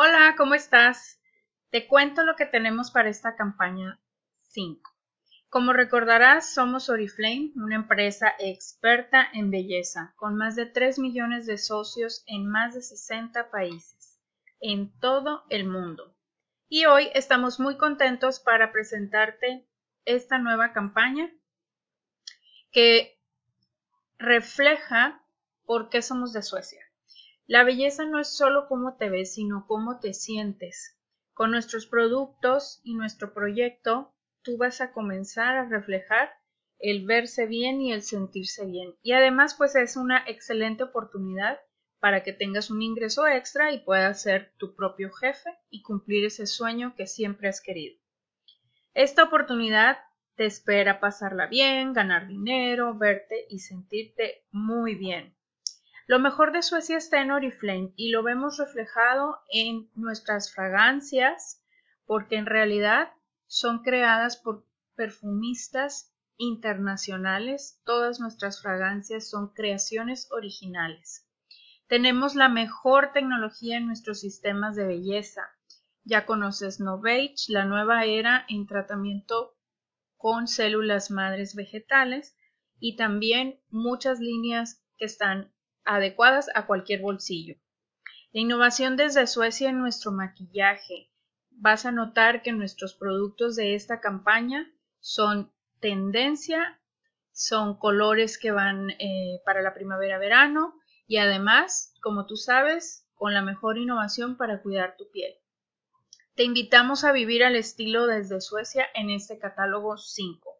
Hola, ¿cómo estás? Te cuento lo que tenemos para esta campaña 5. Como recordarás, somos Oriflame, una empresa experta en belleza, con más de 3 millones de socios en más de 60 países, en todo el mundo. Y hoy estamos muy contentos para presentarte esta nueva campaña que refleja por qué somos de Suecia. La belleza no es solo cómo te ves, sino cómo te sientes. Con nuestros productos y nuestro proyecto, tú vas a comenzar a reflejar el verse bien y el sentirse bien. Y además, pues es una excelente oportunidad para que tengas un ingreso extra y puedas ser tu propio jefe y cumplir ese sueño que siempre has querido. Esta oportunidad te espera pasarla bien, ganar dinero, verte y sentirte muy bien. Lo mejor de Suecia está en Oriflame y lo vemos reflejado en nuestras fragancias porque en realidad son creadas por perfumistas internacionales. Todas nuestras fragancias son creaciones originales. Tenemos la mejor tecnología en nuestros sistemas de belleza. Ya conoces Novage, la nueva era en tratamiento con células madres vegetales y también muchas líneas que están adecuadas a cualquier bolsillo. La innovación desde Suecia en nuestro maquillaje. Vas a notar que nuestros productos de esta campaña son tendencia, son colores que van eh, para la primavera-verano y además, como tú sabes, con la mejor innovación para cuidar tu piel. Te invitamos a vivir al estilo desde Suecia en este catálogo 5.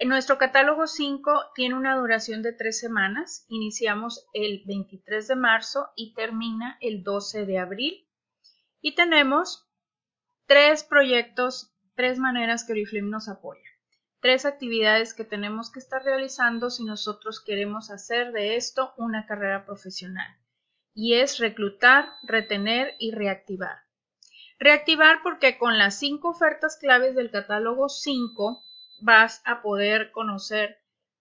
En nuestro catálogo 5 tiene una duración de tres semanas. Iniciamos el 23 de marzo y termina el 12 de abril. Y tenemos tres proyectos, tres maneras que Oriflame nos apoya. Tres actividades que tenemos que estar realizando si nosotros queremos hacer de esto una carrera profesional. Y es reclutar, retener y reactivar. Reactivar porque con las cinco ofertas claves del catálogo 5 vas a poder conocer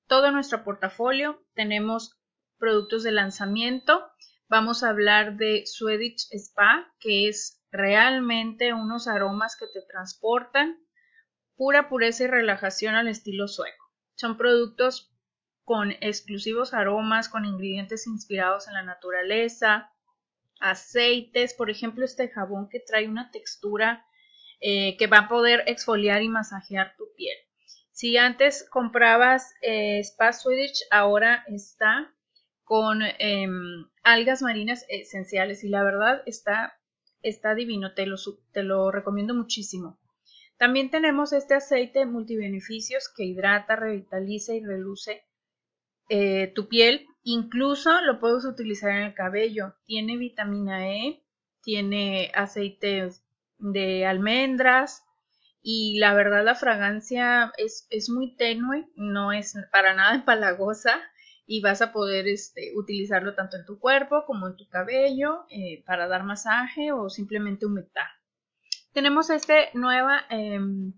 todo nuestro portafolio. Tenemos productos de lanzamiento. Vamos a hablar de Swedish Spa, que es realmente unos aromas que te transportan. Pura pureza y relajación al estilo sueco. Son productos con exclusivos aromas, con ingredientes inspirados en la naturaleza, aceites, por ejemplo este jabón que trae una textura eh, que va a poder exfoliar y masajear tu piel. Si antes comprabas eh, Spa Swedish, ahora está con em, algas marinas esenciales y la verdad está, está divino, te lo, te lo recomiendo muchísimo. También tenemos este aceite multibeneficios que hidrata, revitaliza y reluce eh, tu piel. Incluso lo puedes utilizar en el cabello. Tiene vitamina E, tiene aceite de almendras, y la verdad la fragancia es, muy tenue, no es para nada empalagosa y vas a poder este, utilizarlo tanto en tu cuerpo como en tu cabello eh, para dar masaje o simplemente humectar. Tenemos este nueva em,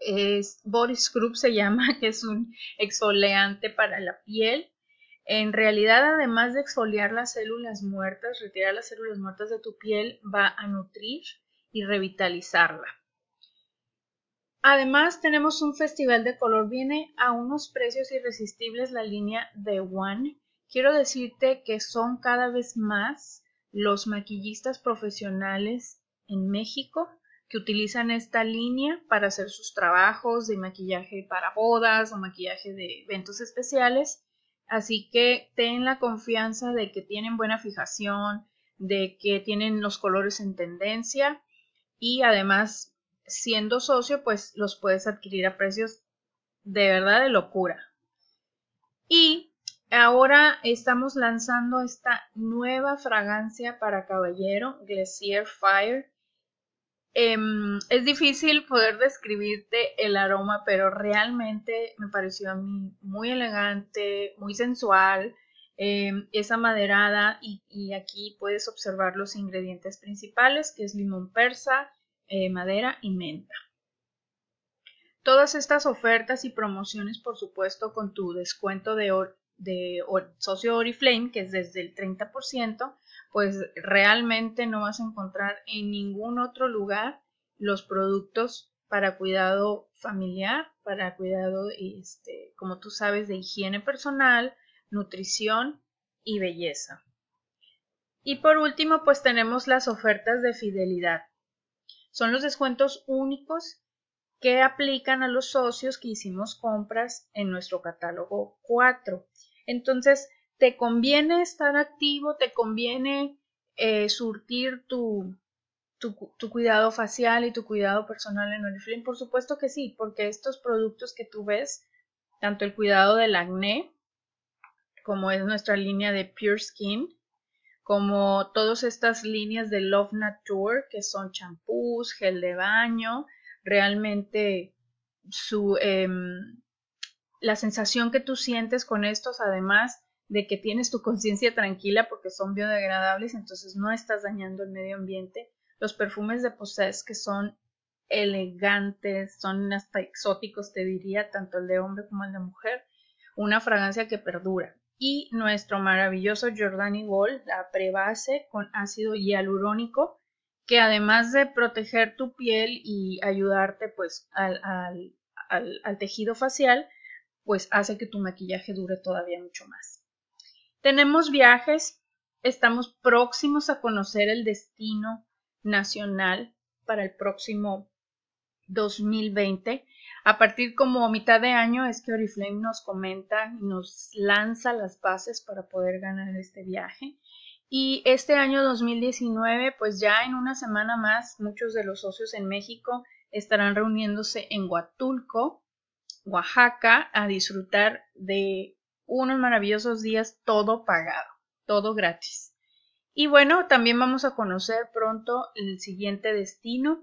es, body scrub se llama, que es un exfoliante para la piel. En realidad, además de exfoliar las células muertas, retirar las células muertas de tu piel va a nutrir y revitalizarla. Además, tenemos un festival de color. Viene a unos precios irresistibles la línea de One. Quiero decirte que son cada vez más los maquillistas profesionales en México que utilizan esta línea para hacer sus trabajos de maquillaje para bodas o maquillaje de eventos especiales. Así que ten la confianza de que tienen buena fijación, de que tienen los colores en tendencia y además siendo socio, pues los puedes adquirir a precios de verdad de locura. Y ahora estamos lanzando esta nueva fragancia para caballero, Glacier Fire. Em, es difícil poder describirte el aroma, pero realmente me pareció a mí muy elegante, muy sensual, em, esa maderada y aquí puedes observar los ingredientes principales, que es limón persa, eh, madera y menta. Todas estas ofertas y promociones, por supuesto, con tu descuento de, socio Oriflame, que es desde el 30%, pues realmente no vas a encontrar en ningún otro lugar los productos para cuidado familiar, para cuidado, este, como tú sabes, de higiene personal, nutrición y belleza. Y por último, pues tenemos las ofertas de fidelidad. Son los descuentos únicos que aplican a los socios que hicimos compras en nuestro catálogo 4. Entonces, te conviene estar activo, te conviene eh, surtir tu, tu, cuidado facial y tu cuidado personal en Oriflame. Por supuesto que sí, porque estos productos que tú ves, tanto el cuidado del acné, como es nuestra línea de Pure Skin, como todas estas líneas de Love Nature, que son champús, gel de baño, realmente su, em, la sensación que tú sientes con estos, además de que tienes tu conciencia tranquila porque son biodegradables, entonces no estás dañando el medio ambiente. Los perfumes de Possess, que son elegantes, son hasta exóticos, te diría, tanto el de hombre como el de mujer, una fragancia que perdura y nuestro maravilloso Jordani Gold, la prebase con ácido hialurónico, que además de proteger tu piel y ayudarte pues al, al tejido facial, pues hace que tu maquillaje dure todavía mucho más. Tenemos viajes, estamos próximos a conocer el destino nacional para el próximo 2020 a partir como mitad de año es que Oriflame nos comenta y nos lanza las bases para poder ganar este viaje. Y este año 2019, pues ya en una semana más, muchos de los socios en México estarán reuniéndose en Huatulco, Oaxaca, a disfrutar de unos maravillosos días, todo pagado, todo gratis. Y bueno, también vamos a conocer pronto el siguiente destino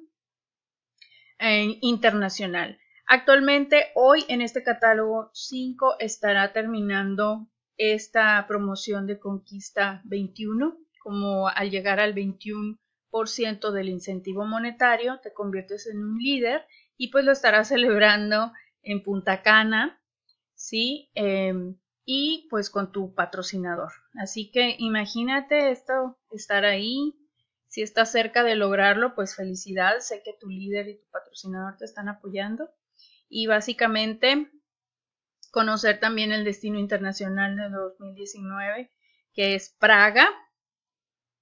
eh, internacional. Actualmente, hoy en este catálogo 5 estará terminando esta promoción de Conquista 21. Como al llegar al 21% del incentivo monetario, te conviertes en un líder y pues lo estarás celebrando en Punta Cana, ¿sí? Em, y pues con tu patrocinador. Así que imagínate esto, estar ahí. Si estás cerca de lograrlo, pues felicidad. Sé que tu líder y tu patrocinador te están apoyando y básicamente conocer también el destino internacional de 2019, que es Praga.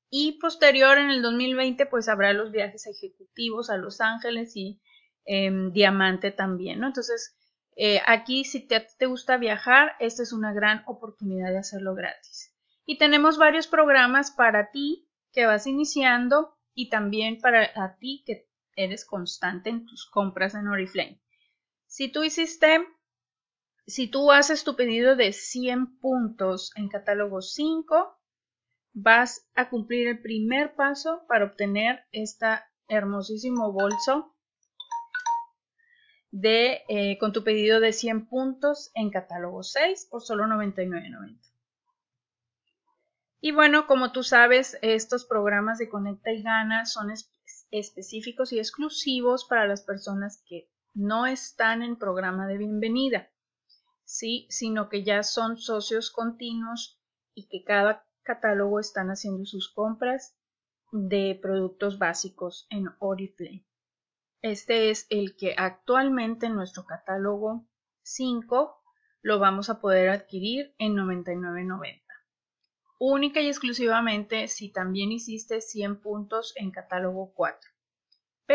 Y posterior en el 2020, pues habrá los viajes ejecutivos a Los Ángeles y em, Diamante también, ¿no? Entonces, eh, aquí si te, gusta viajar, esta es una gran oportunidad de hacerlo gratis. Y tenemos varios programas para ti que vas iniciando y también para ti que eres constante en tus compras en Oriflame. Si tú hiciste, si tú haces tu pedido de 100 puntos en catálogo 5, vas a cumplir el primer paso para obtener este hermosísimo bolso de, eh, con tu pedido de 100 puntos en catálogo 6 por solo 99.90. Y bueno, como tú sabes, estos programas de Conecta y Gana son específicos y exclusivos para las personas que no están en programa de bienvenida, ¿sí? sino que ya son socios continuos y que cada catálogo están haciendo sus compras de productos básicos en Oriflame. Este es el que actualmente en nuestro catálogo 5 lo vamos a poder adquirir en 99.90. Única y exclusivamente si también hiciste 100 puntos en catálogo 4.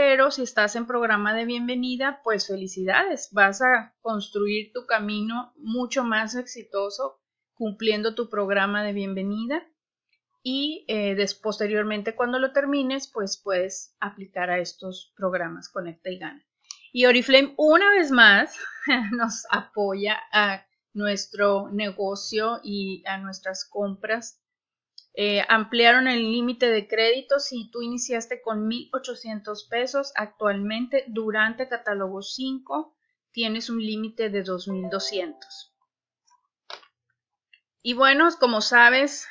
Pero si estás en programa de bienvenida, pues felicidades, vas a construir tu camino mucho más exitoso cumpliendo tu programa de bienvenida y eh, posteriormente cuando lo termines, pues puedes aplicar a estos programas Conecta y Gana. Y Oriflame una vez más nos apoya a nuestro negocio y a nuestras compras eh, ampliaron el límite de crédito si tú iniciaste con 1.800 pesos. Actualmente, durante catálogo 5, tienes un límite de 2.200. Y bueno, como sabes,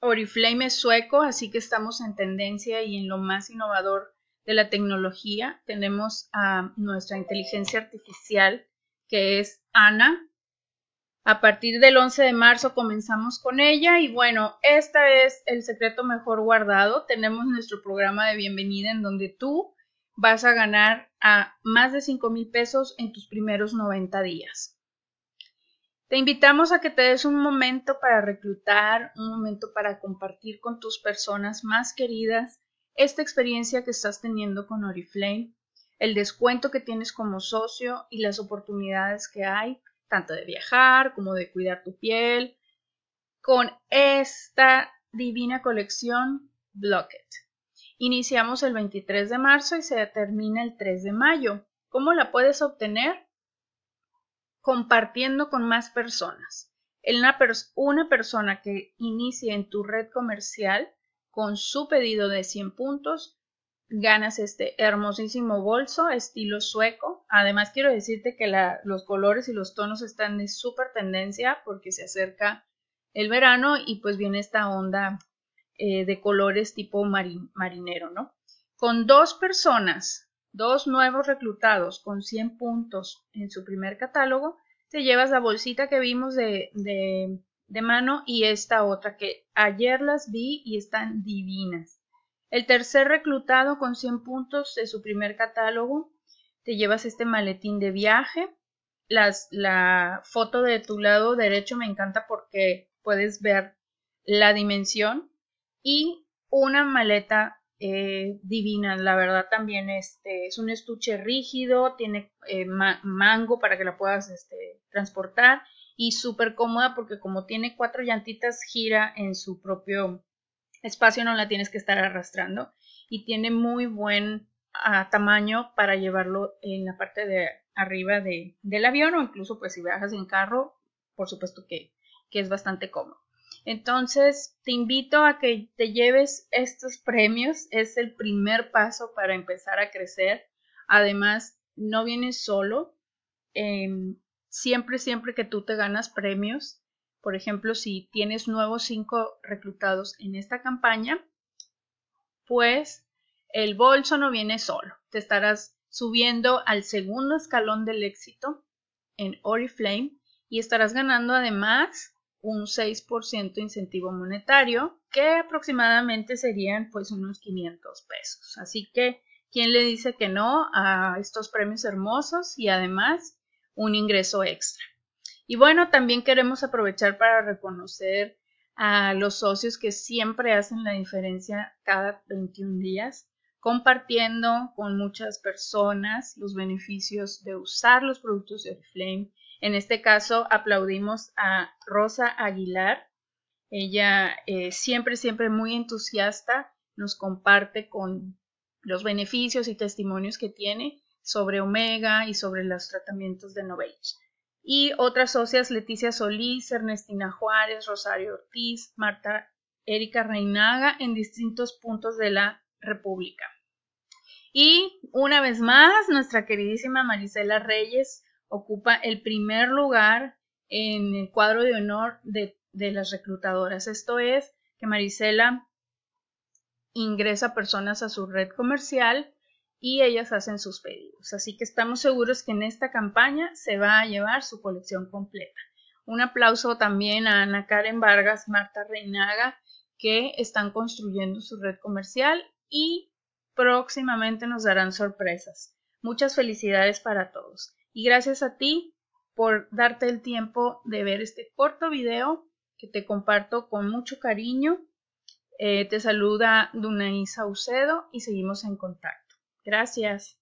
Oriflame es sueco, así que estamos en tendencia y en lo más innovador de la tecnología. Tenemos a nuestra inteligencia artificial que es Ana, a partir del 11 de marzo comenzamos con ella y bueno, esta es el secreto mejor guardado. Tenemos nuestro programa de bienvenida en donde tú vas a ganar a más de 5 mil pesos en tus primeros 90 días. Te invitamos a que te des un momento para reclutar, un momento para compartir con tus personas más queridas esta experiencia que estás teniendo con Oriflame, el descuento que tienes como socio y las oportunidades que hay tanto de viajar como de cuidar tu piel, con esta divina colección Blocket. Iniciamos el 23 de marzo y se termina el 3 de mayo. ¿Cómo la puedes obtener? Compartiendo con más personas. Una, una persona que inicie en tu red comercial con su pedido de 100 puntos ganas este hermosísimo bolso estilo sueco. Además quiero decirte que los colores y los tonos están de súper tendencia porque se acerca el verano y pues viene esta onda eh, de colores tipo marinero, ¿no? Con dos personas, dos nuevos reclutados con 100 puntos en su primer catálogo, te llevas la bolsita que vimos de, de mano y esta otra que ayer las vi y están divinas. El tercer reclutado con 100 puntos de su primer catálogo, te llevas este maletín de viaje. Las, la foto de tu lado derecho me encanta porque puedes ver la dimensión y una maleta eh, divina. La verdad también este, es un estuche rígido, tiene eh, mango para que la puedas este, transportar y súper cómoda porque como tiene cuatro llantitas gira en su propio espacio no la tienes que estar arrastrando y tiene muy buen ah, tamaño para llevarlo en la parte de arriba de, del avión o incluso pues si viajas en carro, por supuesto que, que es bastante cómodo. Entonces, te invito a que te lleves estos premios. Es el primer paso para empezar a crecer. Además, no vienes solo. Em, siempre, siempre que tú te ganas premios, por ejemplo, si tienes nuevos cinco reclutados en esta campaña, pues el bolso no viene solo. Te estarás subiendo al segundo escalón del éxito en Oriflame y estarás ganando además un 6% incentivo monetario que aproximadamente serían pues unos 500 pesos. Así que, ¿quién le dice que no a estos premios hermosos y además un ingreso extra? Y bueno, también queremos aprovechar para reconocer a los socios que siempre hacen la diferencia cada 21 días, compartiendo con muchas personas los beneficios de usar los productos de Flame. En este caso, aplaudimos a Rosa Aguilar. Ella eh, siempre, siempre muy entusiasta, nos comparte con los beneficios y testimonios que tiene sobre Omega y sobre los tratamientos de Novage y otras socias Leticia Solís, Ernestina Juárez, Rosario Ortiz, Marta Erika Reinaga en distintos puntos de la República. Y una vez más, nuestra queridísima Marisela Reyes ocupa el primer lugar en el cuadro de honor de, de las reclutadoras. Esto es que Marisela ingresa personas a su red comercial y ellas hacen sus pedidos. Así que estamos seguros que en esta campaña se va a llevar su colección completa. Un aplauso también a Ana Karen Vargas, Marta Reinaga, que están construyendo su red comercial y próximamente nos darán sorpresas. Muchas felicidades para todos. Y gracias a ti por darte el tiempo de ver este corto video que te comparto con mucho cariño. Eh, te saluda Dunaí Saucedo y seguimos en contacto. Gracias.